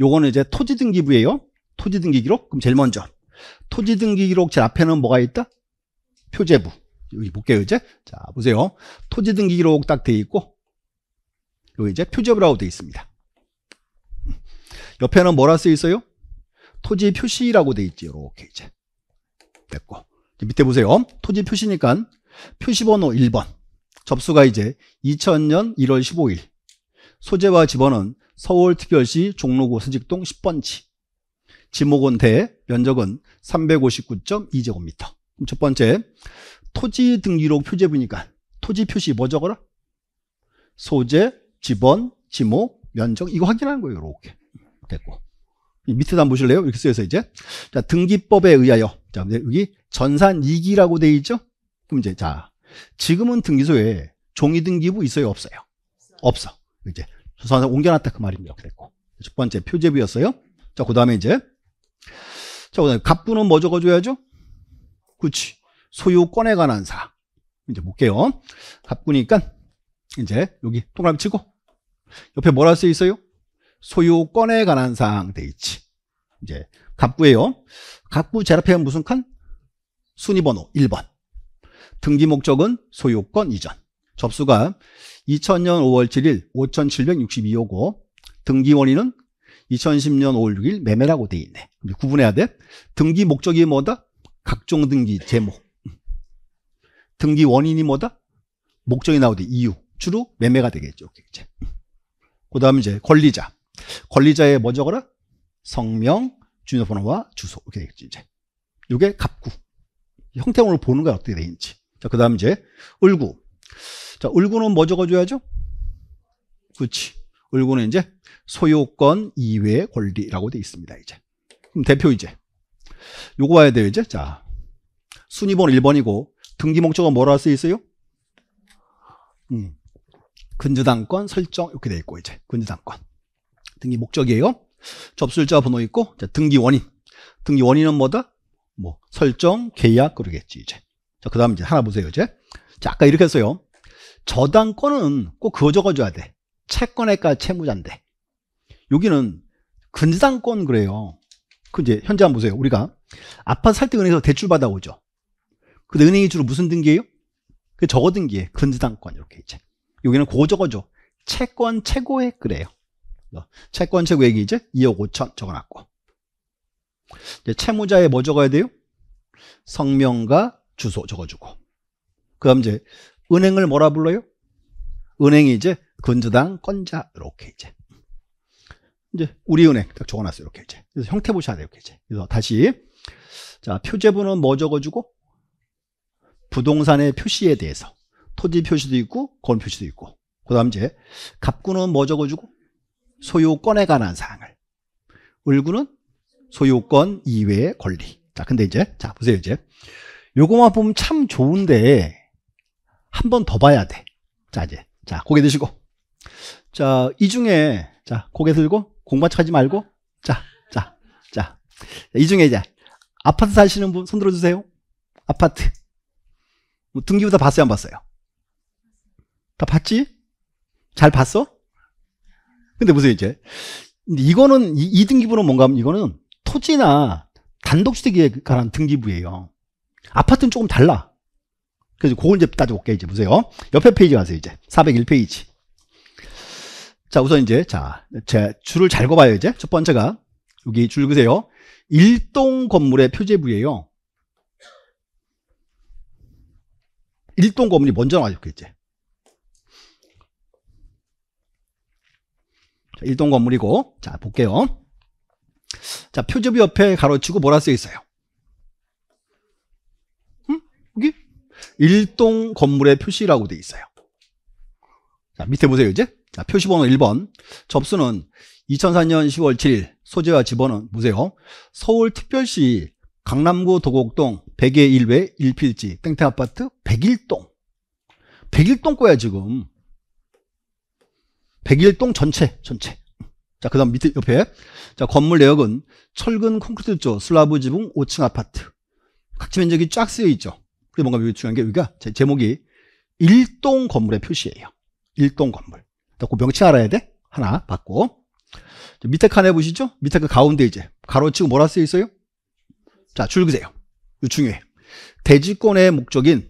요거는 이제 토지 등기부예요. 토지 등기 기록. 그럼 제일 먼저 토지 등기 기록 제일 앞에는 뭐가 있다? 표제부. 여기 볼게요, 이제. 자, 보세요. 토지 등기 기록 딱 돼 있고 여기 이제 표제부라고 돼 있습니다. 옆에는 뭐라 쓰여 있어요? 토지 표시라고 돼 있지. 이렇게 이제. 됐고. 이제 밑에 보세요. 토지 표시니까 표시번호 1번. 접수가 이제 2000년 1월 15일. 소재와 집어은 서울특별시 종로구 서직동 10번지 지목원 대 면적은 359.2제곱미터 첫 번째 토지 등기록 표제부니까 토지 표시 뭐 적어라? 소재, 지번, 지목, 면적 이거 확인하는 거예요 이렇게 됐고 밑에도 보실래요? 이렇게 쓰여서 이제 자 등기법에 의하여 자 여기 전산 2기라고 돼 있죠? 그럼 이제 자 지금은 등기소에 종이 등기부 있어요 없어요? 없어 이제 조선에 옮겨놨다 그 말입니다. 그랬고 첫 번째 표제비였어요. 자, 그 다음에 이제 자, 그다음에 갑부는 뭐 적어줘야죠? 그렇지. 소유권에 관한 사 이제 볼게요. 갑부니까 이제 여기 동그라미 치고 옆에 뭐라 쓰여 있어요? 소유권에 관한 사항 돼 있지. 이제 갑부예요. 갑부 제라에 무슨 칸? 순위 번호 1번. 등기 목적은 소유권 이전. 접수가 2000년 5월 7일 5762호고 등기 원인은 2010년 5월 6일 매매라고 돼 있네. 구분해야 돼. 등기 목적이 뭐다? 각종 등기 제목. 등기 원인이 뭐다? 목적이 나오되 이유. 주로 매매가 되겠죠. 그다음 이제 권리자. 권리자의 뭐 적어라? 성명, 주민번호와 주소 이렇게 되겠지 이제. 요게 갑구. 형태원을 보는 거야 어떻게 되는지. 자, 그다음 이제 을구. 자, 을구는 뭐 적어줘야죠? 그렇지. 을구는 이제 소유권 이외의 권리라고 돼 있습니다. 이제. 그럼 대표 이제. 요거 봐야 돼요. 이제. 자. 순위번 1번이고 등기 목적은 뭐라고 쓰여 있어요? 음. 근저당권 설정 이렇게 돼 있고 이제 근저당권 등기 목적이에요. 접수일자 번호 있고 자, 등기 원인. 등기 원인은 뭐다? 뭐 설정, 계약 그러겠지 이제. 자, 그다음 이제 하나 보세요 이제. 자, 아까 이렇게 했어요. 저당 권은꼭 그거 적어줘야 돼. 채권에까 채무자인데. 여기는 근당권 그래요. 그 이제 현재 한번 보세요. 우리가 아파트 살 때 은행에서 대출 받아오죠. 근데 은행이 주로 무슨 등기예요? 그 적어 등기에 근저당권 이렇게 이제. 여기는 그거 적어줘. 채권 최고액 그래요. 어, 채권 최고액이 이제 2억 5천 적어놨고. 이제 채무자에 뭐 적어야 돼요? 성명과 주소 적어주고. 그다음 이제 은행을 뭐라 불러요? 은행이 이제 건저당 건자 이렇게 이제 이제 우리은행 딱 적어놨어요 이렇게 이제 그래서 형태 보셔야 돼요 이렇게 이제 그래서 다시 자 표제부는 뭐 적어주고 부동산의 표시에 대해서 토지 표시도 있고 건 표시도 있고 그다음 이제 갑구는 뭐 적어주고 소유권에 관한 사항을 을구는 소유권 이외의 권리 자 근데 이제 자 보세요 이제 요거만 보면 참 좋은데 한번더 봐야 돼. 자, 이제. 자, 고개 드시고. 자, 이 중에, 자, 고개 들고, 공부하지 하 말고, 자, 자, 자. 이 중에 이제, 아파트 사시는 분 손들어 주세요. 아파트. 뭐 등기부 다 봤어요? 안 봤어요? 다 봤지? 잘 봤어? 근데 무슨 이제, 이거는, 이, 등기부는 뭔가 하면 이거는 토지나 단독주택에 관한 등기부예요. 아파트는 조금 달라. 그래서 그걸 이제 따져볼게 요 이제 보세요. 옆에 페이지 가세요 이제 401페이지. 자 우선 이제 자제 줄을 잘 궈봐요 이제 첫 번째가 여기 줄 그세요. 1동 건물의 표제부예요. 1동 건물이 먼저 나와요 이제. 자, 1동 건물이고 자 볼게요. 자 표제부 옆에 가로치고 뭐라 쓰여 있어요? 1동 건물의 표시라고 돼 있어요. 자, 밑에 보세요, 이제. 자, 표시번호 1번. 접수는 2004년 10월 7일 소재와 집어는 보세요. 서울특별시 강남구 도곡동 100의 1회 1필지 땡땡 아파트 101동. 101동 거야, 지금. 101동 전체, 전체. 자, 그 다음 밑에 옆에. 자, 건물 내역은 철근 콘크리트조 슬라브 지붕 5층 아파트. 각지 면적이 쫙 쓰여 있죠. 근데 그 뭔가 그 중요한 게 여기가 제목이 일동 건물의 표시예요. 일동 건물. 그 명칭 알아야 돼. 하나 받고 밑에 칸에 보시죠? 밑에 그 가운데 이제 가로치고 뭐라 쓰여 있어요? 자, 줄 그세요. 이 중요해. 대지권의 목적인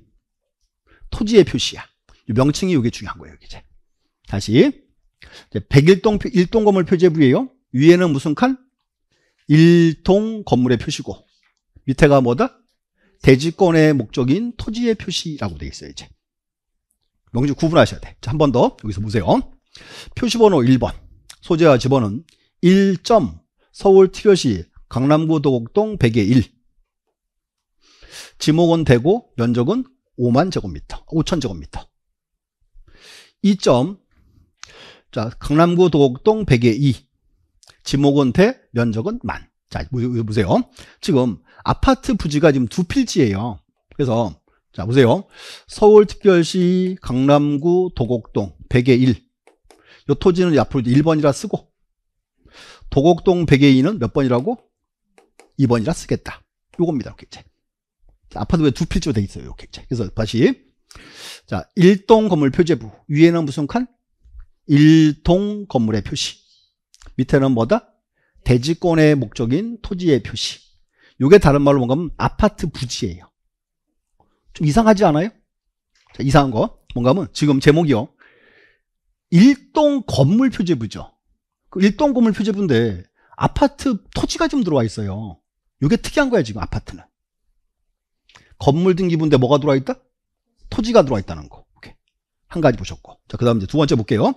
토지의 표시야. 명칭이 이게 중요한 거예요, 이제. 다시. 101동, 1동 건물 표제부예요. 위에는 무슨 칸? 1동 건물의 표시고. 밑에가 뭐다? 대지권의 목적인 토지의 표시라고 되어 있어요. 이제 명지 구분하셔야 돼. 한번 더 여기서 보세요. 표시번호 1번 소재와 지번은 1. 서울 특별시 강남구 도곡동 1 0 1 지목은 대구 면적은 5만 제곱미터 5천 제곱미터 2. 자 강남구 도곡동 1 0 2 지목은 대 면적은 만 자, 뭐, 보세요. 지금 아파트 부지가 지금 두 필지예요. 그래서 자, 보세요. 서울특별시 강남구 도곡동 100의 1. 요 토지는 앞으로 1번이라 쓰고 도곡동 100의 2는 몇 번이라고? 2번이라 쓰겠다. 요겁니다. 이렇게 이제. 아파트 왜두 필지로 돼 있어요. 이렇게 이제. 그래서 다시 자, 1동 건물 표제부. 위에는 무슨 칸? 1동 건물의 표시. 밑에는 뭐다? 대지권의 목적인 토지의 표시. 이게 다른 말로 뭔가 하면 아파트 부지예요. 좀 이상하지 않아요? 자, 이상한 거 뭔가 하면 지금 제목이요. 일동 건물 표제부죠. 그 일동 건물 표제부인데 아파트 토지가 좀 들어와 있어요. 이게 특이한 거야 지금 아파트는. 건물 등기부인데 뭐가 들어와 있다? 토지가 들어와 있다는 거. 오케이. 한 가지 보셨고. 자, 그 다음 이제 두 번째 볼게요.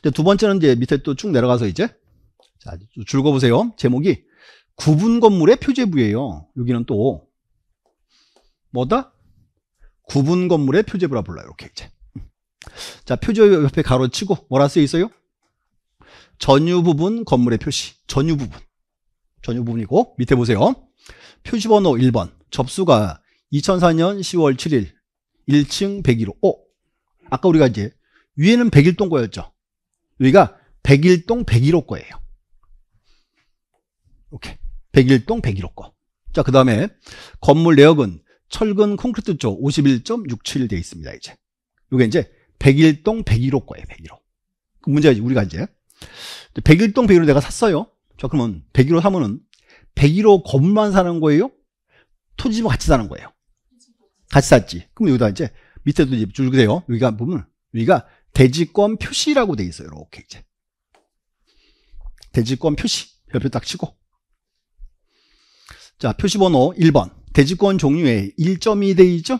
이제 두 번째는 이제 밑에 또 쭉 내려가서 이제 자, 줄거보세요. 제목이 구분 건물의 표제부예요. 여기는 또 뭐다? 구분 건물의 표제부라 불러요. 이렇게 이제. 자, 표제 옆에 가로치고 뭐라 쓰여 있어요? 전유 부분 건물의 표시. 전유 부분. 전유 부분이고 밑에 보세요. 표시 번호 1번. 접수가 2004년 10월 7일 1층 101호. 어? 아까 우리가 이제 위에는 101동 거였죠. 여기가 101동 101호 거예요. 오케이. 101동 101호 거. 자, 그 다음에 건물 내역은 철근 콘크리트 쪽 51.67 되어 있습니다, 이제. 요게 이제 101동 101호 거예요, 101호. 그 문제가 우리가 이제 101동 101호 내가 샀어요. 자, 그러면 101호 사면은 101호 건물만 사는 거예요? 토지도 같이 사는 거예요. 같이 샀지. 그럼 여기다 이제 밑에도 이제 줄 그래요. 여기가 보면 여기가 대지권 표시라고 돼 있어요. 이렇게 이제. 대지권 표시. 옆에 딱 치고. 자, 표시번호 1번. 대지권 종류에 1.2돼 있죠?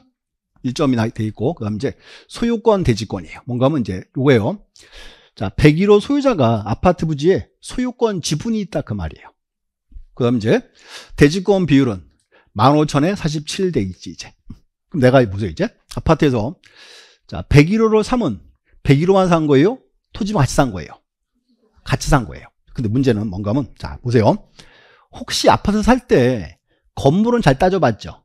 1.2돼 있고, 그 다음 이제 소유권 대지권이에요. 뭔가 하면 이제 요거예요. 자, 101호 소유자가 아파트 부지에 소유권 지분이 있다 그 말이에요. 그 다음 이제 대지권 비율은 15,000에 47대 있지, 이제. 그럼 내가 보세요, 이제. 아파트에서 자, 1 0 1호를 삼은 101호만 산 거예요? 토지만 같이 산 거예요? 같이 산 거예요. 근데 문제는 뭔가 하면, 자, 보세요. 혹시 아파트 살 때 건물은 잘 따져봤죠?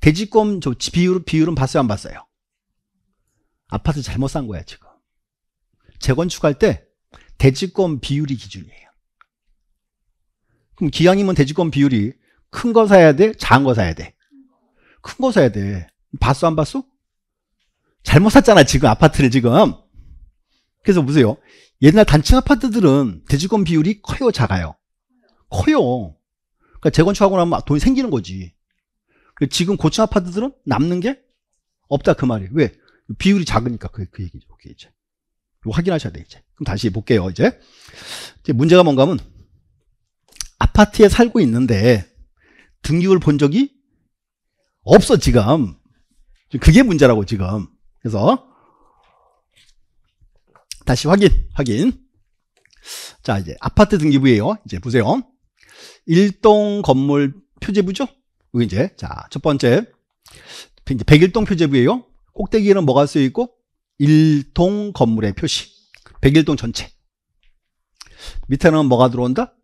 대지권 저 비율, 비율은 봤어요, 안 봤어요? 아파트 잘못 산 거야, 지금. 재건축할 때 대지권 비율이 기준이에요. 그럼 기왕이면 대지권 비율이 큰 거 사야 돼? 작은 거 사야 돼? 큰 거 사야 돼. 봤어, 안 봤어? 잘못 샀잖아, 지금 아파트를 지금. 그래서 보세요. 옛날 단층 아파트들은 대지권 비율이 커요, 작아요? 커요. 그러니까 재건축하고 나면 돈이 생기는 거지. 지금 고층 아파트들은 남는 게 없다 그 말이에요. 왜? 비율이 작으니까 그, 그 얘기죠. 그게 이제. 이거 확인하셔야 돼, 이제. 그럼 다시 볼게요, 이제. 이제 문제가 뭔가 하면 아파트에 살고 있는데 등기부를본 적이 없어, 지금. 그게 문제라고, 지금. 그래서 다시 확인, 확인. 자, 이제 아파트 등기부예요. 이제 보세요. 1동 건물 표제부죠? 이게 이제 자, 첫 번째. 이제 101동 표제부예요. 꼭대기에는 뭐가 쓰여 있고 1동 건물의 표시. 101동 전체. 밑에는 뭐가 들어온다?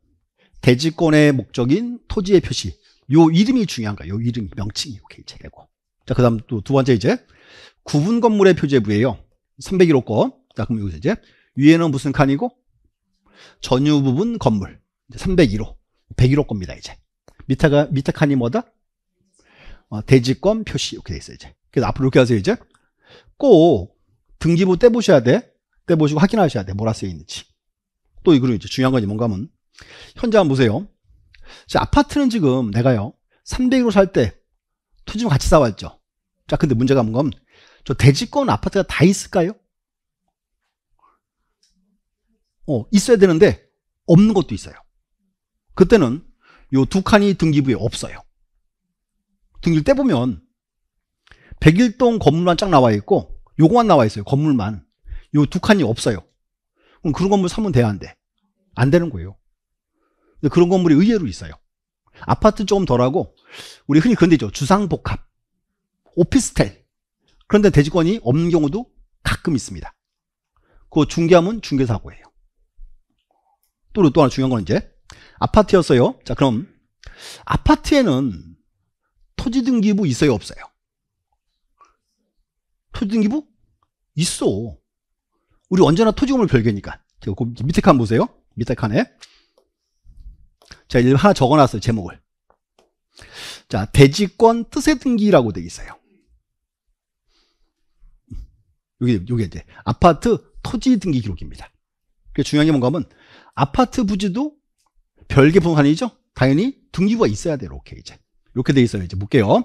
대지권의 목적인 토지의 표시. 요 이름이 중요한 거예요 이름이 명칭이 이렇게 이제 되고. 자, 그다음 또 두 번째 이제 구분 건물의 표제부예요. 301호 거. 자, 그럼 여기서 이제 위에는 무슨 칸이고 전유 부분 건물. 301호. 101호 겁니다, 이제. 밑에가, 밑에 칸이 뭐다? 어, 대지권 표시. 이렇게 돼 있어요, 이제. 그래서 앞으로 이렇게 하세요, 이제. 꼭 등기부 떼보셔야 돼. 떼보시고 확인하셔야 돼. 뭐라 쓰여 있는지. 또, 이거는 이제 중요한 건 뭔가 하면. 현재 한번 보세요. 자, 아파트는 지금 내가요, 301호 살때 토지금 같이 싸왔죠 자, 근데 문제가 뭔가 하면, 저 대지권 아파트가 다 있을까요? 어, 있어야 되는데, 없는 것도 있어요. 그때는 요 두 칸이 등기부에 없어요. 등기를 떼보면 1 0 1동 건물만 쫙 나와 있고 요거만 나와 있어요. 건물만. 요 두 칸이 없어요. 그럼 그런 건물 사면 돼야 안 돼? 안 되는 거예요. 근데 그런 건물이 의외로 있어요. 아파트 조금 덜하고 우리 흔히 그런 데 있죠. 주상복합, 오피스텔. 그런데 대지권이 없는 경우도 가끔 있습니다. 그중개함은 중개사고예요. 또, 또 하나 중요한 건 이제 아파트였어요. 자, 그럼 아파트에는 토지 등기부 있어요, 없어요? 토지 등기부 있어. 우리 언제나 토지금을 별개니까. 제가 그 밑에 칸 보세요. 밑에 칸에. 자, 하나 적어 놨어요, 제목을. 자, 대지권 뜻의 등기라고 되어 있어요. 요게, 요게 이제 아파트 토지 등기 기록입니다. 그 중요한 게 뭔가 하면 아파트 부지도 별개 분산이죠? 당연히 등기부가 있어야 돼요. 이렇게 이제. 이렇게 돼 있어요. 이제 볼게요.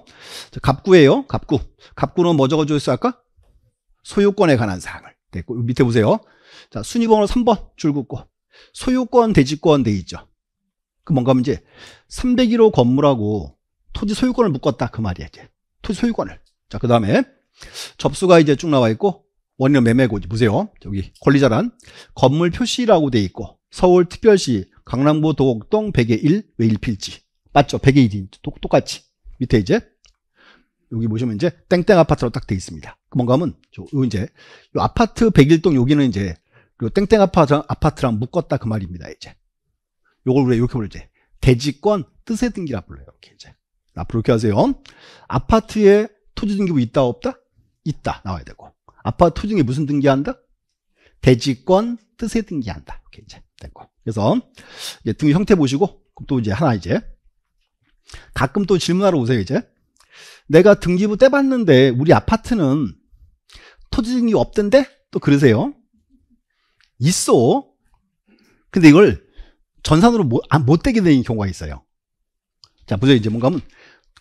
자, 갑구예요. 갑구. 갑구는 뭐 적어줬어 아까? 소유권에 관한 사항을. 됐고 밑에 보세요. 자, 순위번호 3번 줄긋고 소유권, 대지권 돼 있죠. 그 뭔가 이제 301호 건물하고 토지 소유권을 묶었다 그 말이야 이제. 토지 소유권을. 자, 그다음에 접수가 이제 쭉 나와 있고 원인은 매매고 보세요. 저기 권리자란 건물 표시라고 돼 있고 서울특별시 강남구 도곡동 1 0 1, 왜 1필지. 맞죠? 1 0 1인. 똑같이. 밑에 이제, 여기 보시면 이제, 땡땡 아파트로 딱돼 있습니다. 그 뭔가 하면, 저, 요 이제, 요 아파트 101동 여기는 이제, 요 땡땡 아파트, 아파트랑 묶었다 그 말입니다, 이제. 요걸 우리가 이렇게 부르지 대지권 뜻의 등기라 불러요, 이렇게 이제. 앞으로 이렇게 하세요. 아파트에 토지 등기부 있다, 없다? 있다, 나와야 되고. 아파트 토지 등기 무슨 등기한다? 대지권 뜻의 등기한다. 이렇게 이제 된 거. 그래서 등 형태 보시고 또 이제 하나 이제 가끔 또 질문하러 오세요 이제 내가 등기부 떼봤는데 우리 아파트는 토지 등이 없던데 또 그러세요 있어 근데 이걸 전산으로 아, 못, 떼게 되는 경우가 있어요 자 보세요 이제 뭔가 하면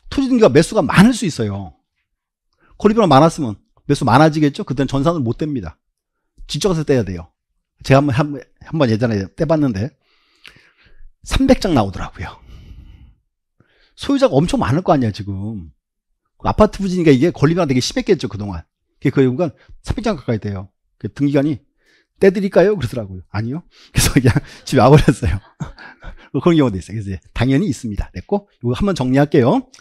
토지 등기가 매수가 많을 수 있어요 코리비가 많았으면 매수 많아지겠죠 그때는 전산을못 뗍니다 지적 가서 떼야 돼요 제가 한번 한번 예전에 떼봤는데 300장 나오더라고요. 소유자가 엄청 많을 거 아니야 지금. 그 아파트 부지니까 이게 권리가 되게 심했겠죠 그동안. 그게 결국은 300장 가까이 돼요. 그 등기관이 떼드릴까요? 그러더라고요. 아니요. 그래서 그냥 집에 와버렸어요. 그런 경우도 있어요. 그래서 당연히 있습니다. 됐고, 이거 한번 정리할게요.